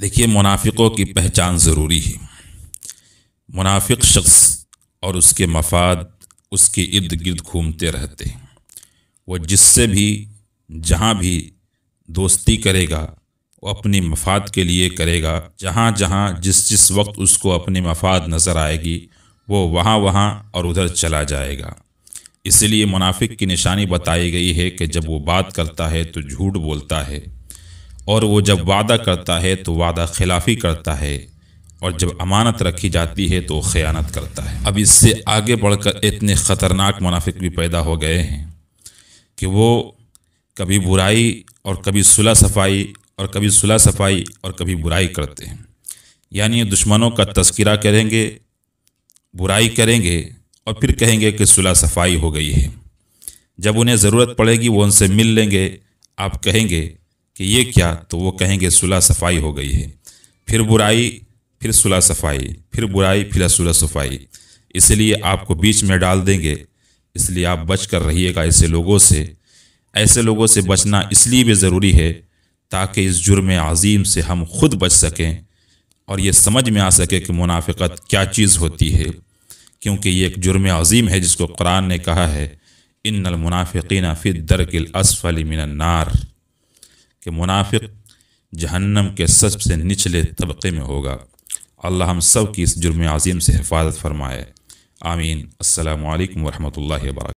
देखिए मुनाफिकों की पहचान ज़रूरी है मुनाफिक शख्स और उसके मफाद उसके इर्द गिर्द घूमते रहते हैं वह जिससे भी जहाँ भी दोस्ती करेगा वो अपने मफाद के लिए करेगा जहाँ जहाँ जिस जिस वक्त उसको अपने मफाद नज़र आएगी वो वहाँ वहाँ और उधर चला जाएगा इसलिए मुनाफिक की निशानी बताई गई है कि जब वो बात करता है तो झूठ बोलता है और वो जब वादा करता है तो वादा खिलाफी करता है और जब अमानत रखी जाती है तो ख़यानत करता है अब इससे आगे बढ़कर इतने ख़तरनाक मुनाफिक भी पैदा हो गए हैं कि वो कभी बुराई और कभी सुलह सफाई और कभी सुलह सफाई और कभी बुराई करते हैं यानी दुश्मनों का तस्करा करेंगे बुराई करेंगे और फिर कहेंगे कि सुलह सफाई हो गई है जब उन्हें ज़रूरत पड़ेगी वो उनसे मिल लेंगे आप कहेंगे कि ये क्या तो वो कहेंगे सुलह सफाई हो गई है फिर बुराई फिर सुलह सफाई फिर बुराई फिर सुलह सफाई इसलिए आपको बीच में डाल देंगे इसलिए आप बच कर रहिएगा ऐसे लोगों से ऐसे लोगों से बचना इसलिए भी ज़रूरी है ताकि इस जुर्म अज़ीम से हम खुद बच सकें और ये समझ में आ सके कि मुनाफिकत क्या चीज़ होती है क्योंकि ये एक जुर्म अज़ीम है जिसको कुरान ने कहा है इन नलमुनाफ़िन फ़िर दरकिल असफली मिनन्नार कि मुनाफिक जहन्नम के सबसे निचले तबके में होगा अल्लाह हम सब की इस जुर्म अजीम से हिफाजत फरमाए आमीन अल्लाम वरहमल वर्क